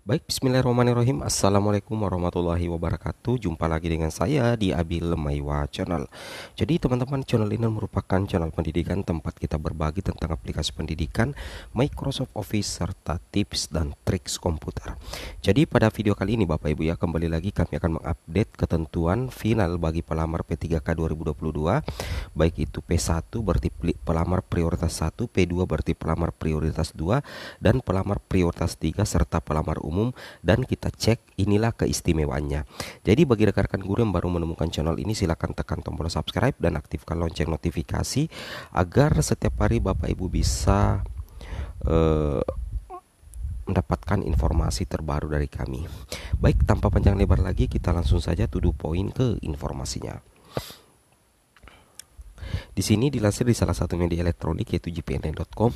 Baik, bismillahirrahmanirrahim. Assalamualaikum warahmatullahi wabarakatuh. Jumpa lagi dengan saya di Abil Lemaiwa Channel. Jadi teman-teman, channel ini merupakan channel pendidikan tempat kita berbagi tentang aplikasi pendidikan, Microsoft Office, serta tips dan triks komputer. Jadi pada video kali ini Bapak Ibu ya, kembali lagi kami akan mengupdate ketentuan final bagi pelamar P3K 2022, baik itu P1 berarti pelamar prioritas 1, P2 berarti pelamar prioritas 2, dan pelamar prioritas 3, serta pelamar umum umum dan kita cek inilah keistimewaannya. Jadi bagi rekan-rekan guru yang baru menemukan channel ini silahkan tekan tombol subscribe dan aktifkan lonceng notifikasi agar setiap hari Bapak Ibu bisa uh, mendapatkan informasi terbaru dari kami. Baik, tanpa panjang lebar lagi kita langsung saja tuduh poin ke informasinya. Di sini dilansir di salah satu media elektronik yaitu jpnn.com.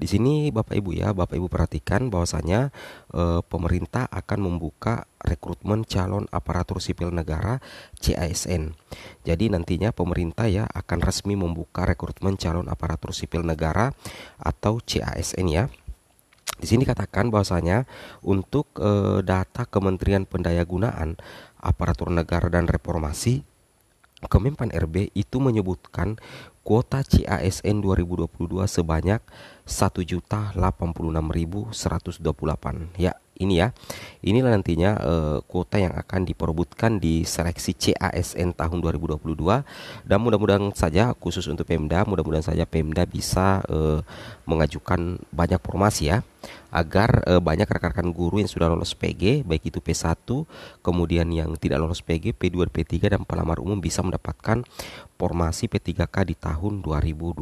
Di sini Bapak Ibu ya, Bapak Ibu perhatikan bahwasanya e, pemerintah akan membuka rekrutmen calon aparatur sipil negara CASN. Jadi nantinya pemerintah ya akan resmi membuka rekrutmen calon aparatur sipil negara atau CASN ya. Di sini katakan bahwasanya untuk e, data Kementerian Pendayagunaan Aparatur Negara dan Reformasi Kemenpan RB itu menyebutkan kuota CASN 2022 sebanyak 1.086.128. Ya, ini ya. Inilah nantinya uh, kuota yang akan diperebutkan di seleksi CASN tahun 2022 dan mudah-mudahan saja khusus untuk Pemda, mudah-mudahan saja Pemda bisa uh, mengajukan banyak formasi ya agar e, banyak rekan-rekan guru yang sudah lolos PG baik itu P1 kemudian yang tidak lolos PG P2 P3 dan pelamar umum bisa mendapatkan formasi P3K di tahun 2022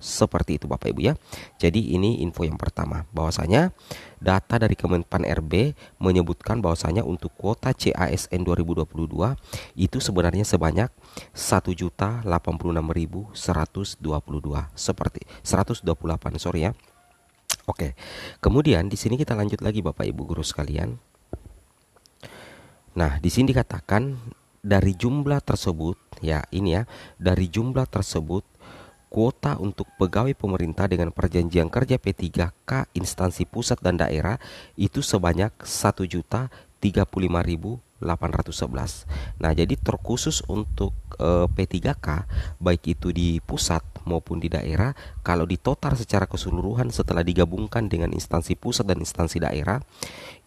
seperti itu Bapak Ibu ya jadi ini info yang pertama bahwasanya data dari Kemenpan RB menyebutkan bahwasanya untuk kuota CASN 2022 itu sebenarnya sebanyak 1.086.122 seperti 128 sorry ya Oke, kemudian di sini kita lanjut lagi Bapak Ibu guru sekalian. Nah, di sini dikatakan dari jumlah tersebut, ya ini ya, dari jumlah tersebut kuota untuk pegawai pemerintah dengan perjanjian kerja P3K instansi pusat dan daerah itu sebanyak ribu. 811. Nah, jadi terkhusus untuk e, eh, P3K baik itu di pusat maupun di daerah, kalau ditotar secara keseluruhan setelah digabungkan dengan instansi pusat dan instansi daerah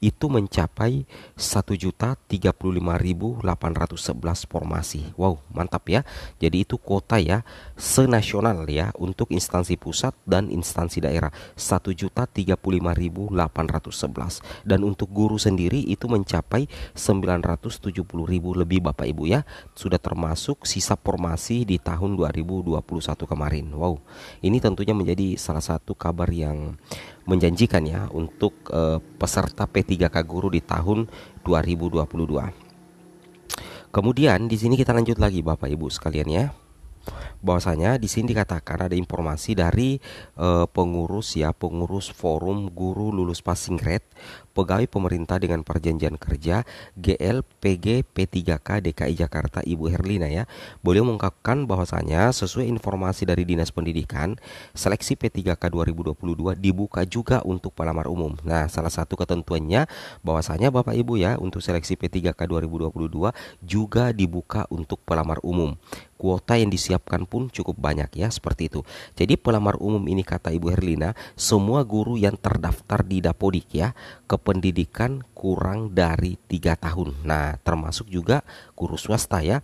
itu mencapai 1.035.811 formasi. Wow, mantap ya. Jadi itu kuota ya senasional ya untuk instansi pusat dan instansi daerah 1.035.811 dan untuk guru sendiri itu mencapai 9 970 ribu lebih Bapak Ibu ya sudah termasuk sisa formasi di tahun 2021 kemarin wow ini tentunya menjadi salah satu kabar yang menjanjikan ya untuk uh, peserta P3K guru di tahun 2022 kemudian di sini kita lanjut lagi Bapak Ibu sekalian ya bahwasanya di sini dikatakan ada informasi dari uh, pengurus ya pengurus forum guru lulus passing grade pegawai pemerintah dengan perjanjian kerja GLPG P3K DKI Jakarta Ibu Herlina ya. boleh mengungkapkan bahwasanya sesuai informasi dari Dinas Pendidikan, seleksi P3K 2022 dibuka juga untuk pelamar umum. Nah, salah satu ketentuannya bahwasanya Bapak Ibu ya untuk seleksi P3K 2022 juga dibuka untuk pelamar umum kuota yang disiapkan pun cukup banyak ya seperti itu. Jadi pelamar umum ini kata Ibu Herlina, semua guru yang terdaftar di Dapodik ya, kependidikan kurang dari tiga tahun. Nah, termasuk juga guru swasta ya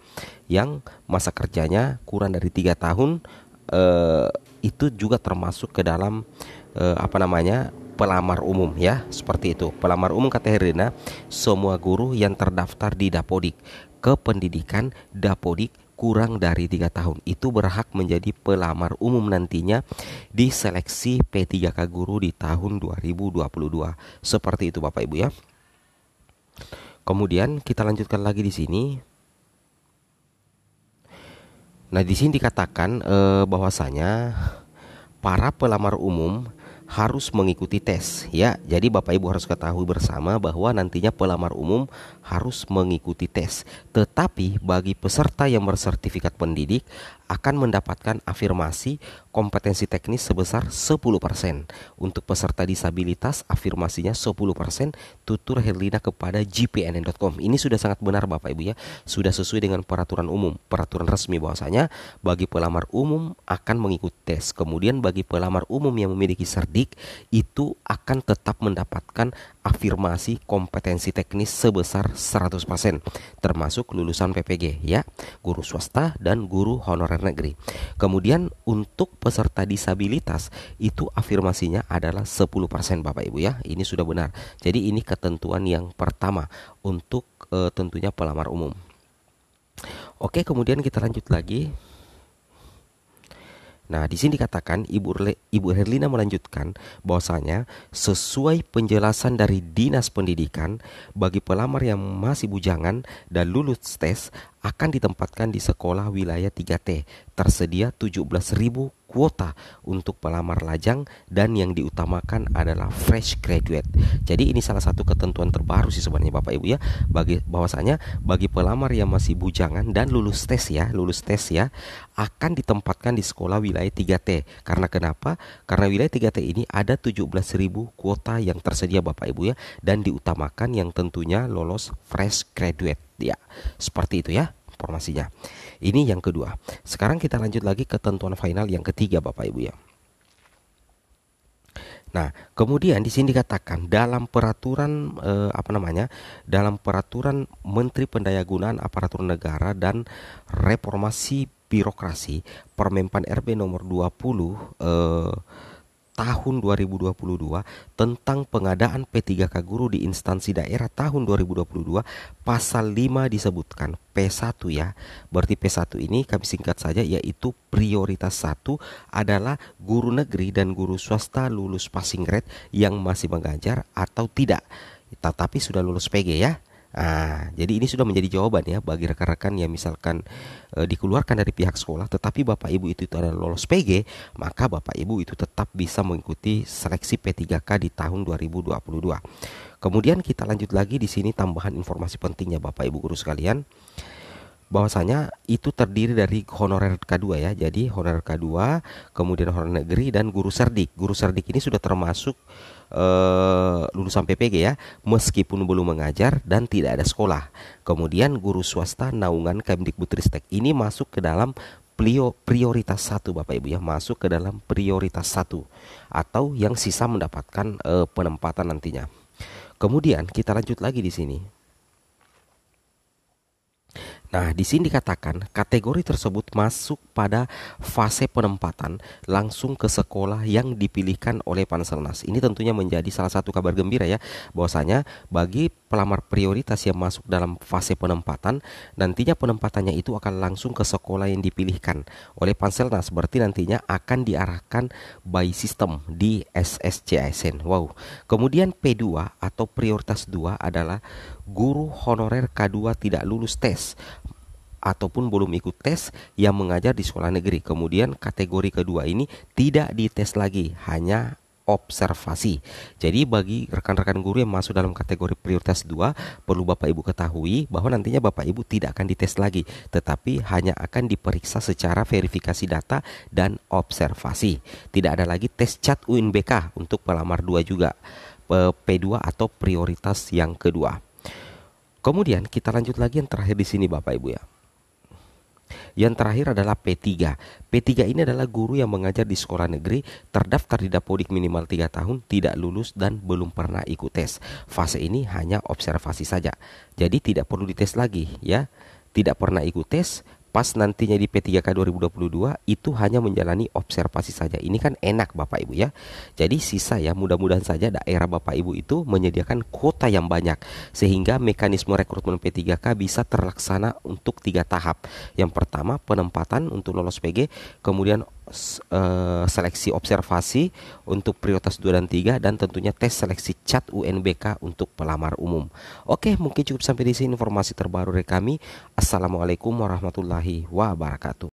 yang masa kerjanya kurang dari tiga tahun eh, itu juga termasuk ke dalam eh, apa namanya? pelamar umum ya seperti itu pelamar umum kata Herlina semua guru yang terdaftar di Dapodik kependidikan Dapodik kurang dari tiga tahun itu berhak menjadi pelamar umum nantinya di seleksi P3K guru di tahun 2022. Seperti itu Bapak Ibu ya. Kemudian kita lanjutkan lagi di sini. Nah, di sini dikatakan eh, bahwasanya para pelamar umum harus mengikuti tes ya. Jadi Bapak Ibu harus ketahui bersama bahwa nantinya pelamar umum harus mengikuti tes. Tetapi bagi peserta yang bersertifikat pendidik akan mendapatkan afirmasi kompetensi teknis sebesar 10%. Untuk peserta disabilitas afirmasinya 10% tutur Herlina kepada gpnn.com. Ini sudah sangat benar Bapak Ibu ya. Sudah sesuai dengan peraturan umum, peraturan resmi bahwasanya bagi pelamar umum akan mengikuti tes. Kemudian bagi pelamar umum yang memiliki sertifikat politik itu akan tetap mendapatkan afirmasi kompetensi teknis sebesar 100% termasuk lulusan PPG ya, guru swasta dan guru honorer negeri. Kemudian untuk peserta disabilitas itu afirmasinya adalah 10% Bapak Ibu ya. Ini sudah benar. Jadi ini ketentuan yang pertama untuk e, tentunya pelamar umum. Oke, kemudian kita lanjut lagi. Nah, di sini dikatakan Ibu Le, Ibu Herlina melanjutkan bahwasanya sesuai penjelasan dari Dinas Pendidikan bagi pelamar yang masih bujangan dan lulus tes akan ditempatkan di sekolah wilayah 3T. Tersedia 17.000 kuota untuk pelamar lajang dan yang diutamakan adalah fresh graduate. Jadi ini salah satu ketentuan terbaru sih sebenarnya Bapak Ibu ya bagi bahwasanya bagi pelamar yang masih bujangan dan lulus tes ya, lulus tes ya akan ditempatkan di sekolah wilayah 3T. Karena kenapa? Karena wilayah 3T ini ada 17.000 kuota yang tersedia Bapak Ibu ya dan diutamakan yang tentunya lolos fresh graduate. Ya, seperti itu ya informasinya. Ini yang kedua. Sekarang kita lanjut lagi ke tentuan final yang ketiga Bapak Ibu ya. Nah, kemudian di sini dikatakan dalam peraturan eh, apa namanya? Dalam peraturan Menteri Pendayagunaan Aparatur Negara dan Reformasi Birokrasi Permenpan RB nomor 20 eh, tahun 2022 tentang pengadaan P3K guru di instansi daerah tahun 2022 pasal 5 disebutkan P1 ya. Berarti P1 ini kami singkat saja yaitu prioritas satu adalah guru negeri dan guru swasta lulus passing grade yang masih mengajar atau tidak tetapi sudah lulus PG ya. Nah, jadi ini sudah menjadi jawaban ya bagi rekan-rekan yang misalkan e, dikeluarkan dari pihak sekolah, tetapi bapak ibu itu, itu ada lolos PG, maka bapak ibu itu tetap bisa mengikuti seleksi P3K di tahun 2022. Kemudian kita lanjut lagi di sini tambahan informasi pentingnya bapak ibu guru sekalian, bahwasanya itu terdiri dari honorer K2 ya, jadi honorer K2, kemudian honorer negeri dan guru serdik. Guru serdik ini sudah termasuk uh, lulusan PPG ya, meskipun belum mengajar dan tidak ada sekolah. Kemudian guru swasta naungan Kemdikbudristek ini masuk ke dalam plio, prioritas satu Bapak Ibu ya, masuk ke dalam prioritas satu atau yang sisa mendapatkan e, penempatan nantinya. Kemudian kita lanjut lagi di sini. Nah, di sini dikatakan kategori tersebut masuk pada fase penempatan langsung ke sekolah yang dipilihkan oleh Panselnas. Ini tentunya menjadi salah satu kabar gembira ya, bahwasanya bagi pelamar prioritas yang masuk dalam fase penempatan, nantinya penempatannya itu akan langsung ke sekolah yang dipilihkan oleh Panselnas. Berarti nantinya akan diarahkan by system di SSCSN. Wow. Kemudian P2 atau prioritas 2 adalah guru honorer K2 tidak lulus tes ataupun belum ikut tes yang mengajar di sekolah negeri. Kemudian kategori kedua ini tidak dites lagi, hanya observasi. Jadi bagi rekan-rekan guru yang masuk dalam kategori prioritas 2, perlu Bapak Ibu ketahui bahwa nantinya Bapak Ibu tidak akan dites lagi, tetapi hanya akan diperiksa secara verifikasi data dan observasi. Tidak ada lagi tes cat UNBK untuk pelamar 2 juga. P2 atau prioritas yang kedua. Kemudian kita lanjut lagi yang terakhir di sini Bapak Ibu ya. Yang terakhir adalah P3. P3 ini adalah guru yang mengajar di sekolah negeri, terdaftar di Dapodik minimal 3 tahun, tidak lulus dan belum pernah ikut tes. Fase ini hanya observasi saja. Jadi tidak perlu dites lagi ya. Tidak pernah ikut tes, pas nantinya di P3K 2022 itu hanya menjalani observasi saja. Ini kan enak Bapak Ibu ya. Jadi sisa ya mudah-mudahan saja daerah Bapak Ibu itu menyediakan kuota yang banyak sehingga mekanisme rekrutmen P3K bisa terlaksana untuk tiga tahap. Yang pertama penempatan untuk lolos PG, kemudian Eh, seleksi observasi untuk prioritas 2 dan 3 dan tentunya tes seleksi cat UNBK untuk pelamar umum. Oke, mungkin cukup sampai di sini informasi terbaru dari kami. Assalamualaikum warahmatullahi wabarakatuh.